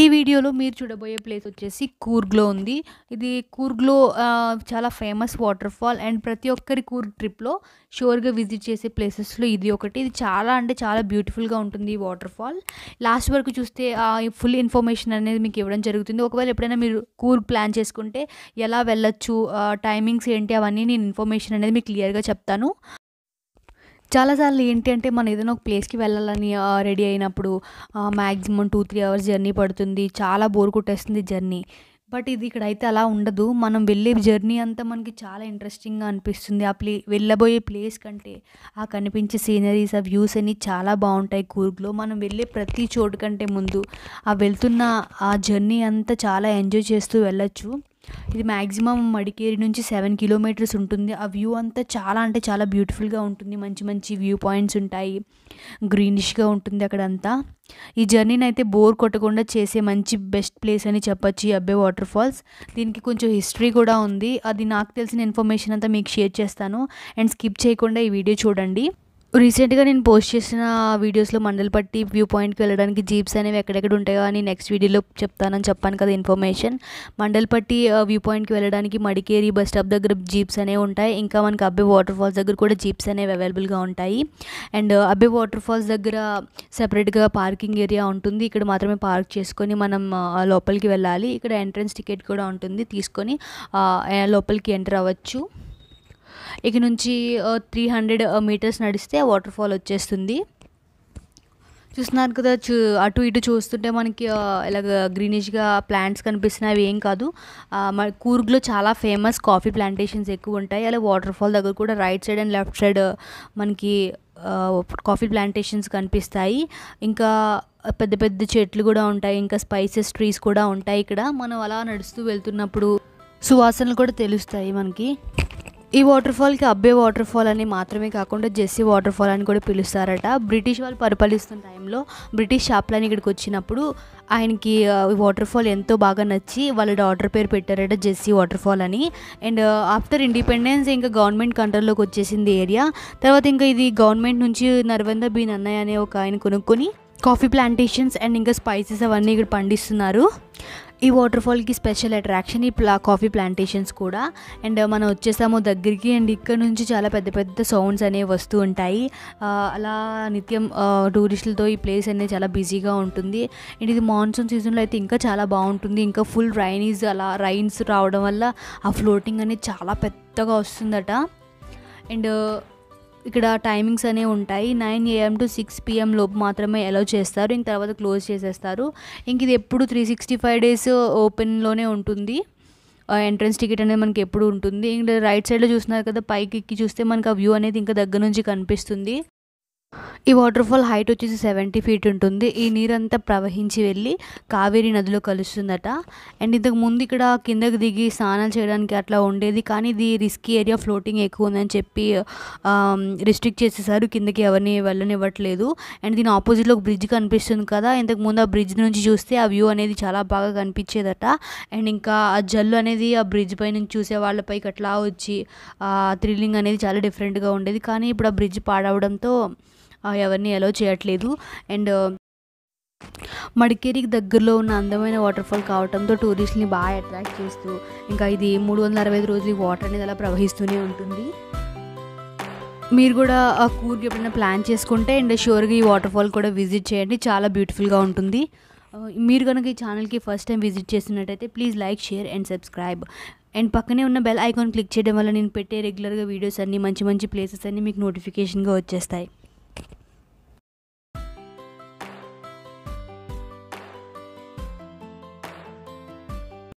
ఈ వీడియోలో మీరు చూడబోయే ప్లేస్ వచ్చేసి కూర్గ్లో ఉంది ఇది కూర్గ్లో చాలా ఫేమస్ వాటర్ ఫాల్ అండ్ ప్రతి ఒక్కరి కూర్గ్ ట్రిప్లో షోర్గా విజిట్ చేసే ప్లేసెస్లో ఇది ఒకటి ఇది చాలా అంటే చాలా బ్యూటిఫుల్గా ఉంటుంది ఈ వాటర్ ఫాల్ లాస్ట్ వరకు చూస్తే ఫుల్ ఇన్ఫర్మేషన్ అనేది మీకు ఇవ్వడం జరుగుతుంది ఒకవేళ ఎప్పుడైనా మీరు కూర్గ్ ప్లాన్ చేసుకుంటే ఎలా వెళ్ళొచ్చు టైమింగ్స్ ఏంటి అవన్నీ నేను ఇన్ఫర్మేషన్ అనేది మీకు క్లియర్గా చెప్తాను చాలాసార్లు ఏంటి అంటే మనం ఏదైనా ఒక ప్లేస్కి వెళ్ళాలని రెడీ అయినప్పుడు maximum two three hours journey పడుతుంది చాలా బోర్ కొట్టేస్తుంది జర్నీ బట్ ఇది ఇక్కడ అయితే అలా ఉండదు మనం వెళ్ళే జర్నీ అంతా మనకి చాలా ఇంట్రెస్టింగ్గా అనిపిస్తుంది ఆ ప్లే వెళ్ళబోయే ప్లేస్ కంటే ఆ కనిపించే సీనరీస్ ఆ వ్యూస్ అన్నీ చాలా బాగుంటాయి కూర్గ్లో మనం వెళ్ళే ప్రతి చోటు కంటే ముందు ఆ వెళ్తున్న ఆ జర్నీ అంతా చాలా ఎంజాయ్ చేస్తూ వెళ్ళచ్చు ఇది మ్యాక్సిమం మడికేరి నుంచి సెవెన్ కిలోమీటర్స్ ఉంటుంది ఆ వ్యూ అంతా చాలా అంటే చాలా బ్యూటిఫుల్గా ఉంటుంది మంచి మంచి వ్యూ పాయింట్స్ ఉంటాయి గ్రీనిష్గా ఉంటుంది అక్కడంతా ఈ జర్నీని అయితే బోర్ కొట్టకుండా చేసే మంచి బెస్ట్ ప్లేస్ అని చెప్పొచ్చు ఈ అబ్బే వాటర్ ఫాల్స్ దీనికి కొంచెం హిస్టరీ కూడా ఉంది అది నాకు తెలిసిన ఇన్ఫర్మేషన్ అంతా మీకు షేర్ చేస్తాను అండ్ స్కిప్ చేయకుండా ఈ వీడియో చూడండి రీసెంట్గా నేను పోస్ట్ చేసిన వీడియోస్లో మండలపట్టి వ్యూ పాయింట్కి వెళ్ళడానికి జీప్స్ అనేవి ఎక్కడెక్కడ ఉంటాయో అని నెక్స్ట్ వీడియోలో చెప్తానని చెప్పాను కదా ఇన్ఫర్మేషన్ మండలపట్టి వ్యూ పాయింట్కి వెళ్ళడానికి మడికేరి బస్ స్టాప్ దగ్గర జీప్స్ అనేవి ఉంటాయి ఇంకా మనకి అబ్బే వాటర్ ఫాల్స్ దగ్గర కూడా జీప్స్ అనేవి అవైలబుల్గా ఉంటాయి అండ్ అబ్బే వాటర్ ఫాల్స్ దగ్గర సెపరేట్గా పార్కింగ్ ఏరియా ఉంటుంది ఇక్కడ మాత్రమే పార్క్ చేసుకొని మనం లోపలికి వెళ్ళాలి ఇక్కడ ఎంట్రన్స్ టికెట్ కూడా ఉంటుంది తీసుకొని లోపలికి ఎంటర్ అవ్వచ్చు ఇక నుంచి త్రీ హండ్రెడ్ మీటర్స్ నడిస్తే వాటర్ ఫాల్ వచ్చేస్తుంది చూస్తున్నారు కదా చూ అటు ఇటు చూస్తుంటే మనకి ఇలాగ గ్రీనిష్గా ప్లాంట్స్ కనిపిస్తున్నాయి అవి ఏం కాదు మన కూర్గ్లో చాలా ఫేమస్ కాఫీ ప్లాంటేషన్స్ ఎక్కువ ఉంటాయి అలా వాటర్ ఫాల్ దగ్గర కూడా right side and left side మనకి కాఫీ ప్లాంటేషన్స్ కనిపిస్తాయి ఇంకా పెద్ద పెద్ద చెట్లు కూడా ఉంటాయి ఇంకా స్పైసెస్ ట్రీస్ కూడా ఉంటాయి ఇక్కడ మనం అలా నడుస్తూ వెళ్తున్నప్పుడు సువాసనలు కూడా తెలుస్తాయి మనకి ఈ వాటర్ ఫాల్కి అబ్బే వాటర్ ఫాల్ అని మాత్రమే కాకుండా జెస్సీ వాటర్ ఫాల్ అని కూడా పిలుస్తారట బ్రిటిష్ వాళ్ళు పరిపాలిస్తున్న టైంలో బ్రిటిష్ షాప్లని ఇక్కడికి వచ్చినప్పుడు ఆయనకి వాటర్ ఫాల్ ఎంతో బాగా నచ్చి వాళ్ళ డాటర్ పేరు పెట్టారట జెస్సీ వాటర్ ఫాల్ అని అండ్ ఆఫ్టర్ ఇండిపెండెన్స్ ఇంకా గవర్నమెంట్ కంట్రోల్లోకి వచ్చేసింది ఏరియా తర్వాత ఇంకా ఇది గవర్నమెంట్ నుంచి నర్వేంద్ర బీ అన్నయ్య అనే ఒక ఆయన కొనుక్కొని కాఫీ ప్లాంటేషన్స్ అండ్ ఇంకా స్పైసెస్ అవన్నీ ఇక్కడ పండిస్తున్నారు ఈ వాటర్ ఫాల్కి స్పెషల్ అట్రాక్షన్ ఈ ప్లా కాఫీ ప్లాంటేషన్స్ కూడా అండ్ మనం వచ్చేసాము దగ్గరికి అండ్ ఇక్కడ నుంచి చాలా పెద్ద పెద్ద సౌండ్స్ అనేవి వస్తూ ఉంటాయి అలా నిత్యం టూరిస్టులతో ఈ ప్లేస్ అనేది చాలా బిజీగా ఉంటుంది అండ్ ఇది మాన్సూన్ సీజన్లో అయితే ఇంకా చాలా బాగుంటుంది ఇంకా ఫుల్ రైనీస్ అలా రైన్స్ రావడం వల్ల ఆ ఫ్లోటింగ్ అనేది చాలా పెద్దగా వస్తుందట అండ్ ఇక్కడ టైమింగ్స్ అనేవి ఉంటాయి nine AM to six PM లోపు మాత్రమే అలౌ చేస్తారు ఇంక తర్వాత క్లోజ్ చేసేస్తారు ఇంక ఇది ఎప్పుడు త్రీ సిక్స్టీ ఫైవ్ డేస్ ఓపెన్లోనే ఉంటుంది ఎంట్రన్స్ టికెట్ అనేది మనకి ఎప్పుడు ఉంటుంది ఇంకా రైట్ సైడ్లో చూస్తున్నారు కదా పైకి ఎక్కి చూస్తే మనకు ఆ వ్యూ అనేది ఇంకా దగ్గర నుంచి కనిపిస్తుంది ఈ వాటర్ ఫాల్ హైట్ వచ్చేసి సెవెంటీ ఫీట్ ఉంటుంది ఈ నీరంతా ప్రవహించి వెళ్ళి కావేరీ నదిలో కలుస్తుందట అండ్ ఇంతకు ముందు ఇక్కడ కిందకు దిగి స్నానాలు చేయడానికి అట్లా ఉండేది కానీ ఇది రిస్కీ ఏరియా ఫ్లోటింగ్ ఎక్కువ ఉందని చెప్పి రిస్ట్రిక్ట్ చేసేసారు కిందకి ఎవరిని వెళ్ళనివ్వట్లేదు అండ్ దీని ఆపోజిట్లో ఒక బ్రిడ్జ్ కనిపిస్తుంది కదా ఇంతకు ముందు ఆ బ్రిడ్జ్ నుంచి చూస్తే ఆ వ్యూ అనేది చాలా బాగా కనిపించేదట అండ్ ఇంకా ఆ జల్లు అనేది ఆ బ్రిడ్జ్ పై నుంచి చూసే వాళ్ళపైకి అట్లా వచ్చి థ్రిల్లింగ్ అనేది చాలా డిఫరెంట్గా ఉండేది కానీ ఇప్పుడు ఆ బ్రిడ్జ్ పాడవడంతో ఎవరిని అలో చేయట్లేదు అండ్ uh, మడికేరికి దగ్గరలో ఉన్న అందమైన వాటర్ఫాల్ కావడంతో టూరిస్ట్ని బాగా అట్రాక్ట్ చేస్తూ ఇంకా ఇది మూడు వందల అరవై ఐదు రోజులు వాటర్ అనేది అలా ప్రవహిస్తూనే ఉంటుంది మీరు కూడా ఆ కూర్గ్ ఎప్పుడైనా ప్లాన్ చేసుకుంటే అండ్ షూర్గా ఈ వాటర్ఫాల్ కూడా విజిట్ చేయండి చాలా బ్యూటిఫుల్గా ఉంటుంది uh, మీరు కనుక ఈ ఛానల్కి ఫస్ట్ టైం విజిట్ చేస్తున్నట్టయితే please like share and subscribe and పక్కనే ఉన్న బెల్ ఐకాన్ క్లిక్ చేయడం వల్ల నేను పెట్టే రెగ్యులర్గా వీడియోస్ అన్నీ మంచి మంచి ప్లేసెస్ అన్నీ మీకు నోటిఫికేషన్గా వచ్చేస్తాయి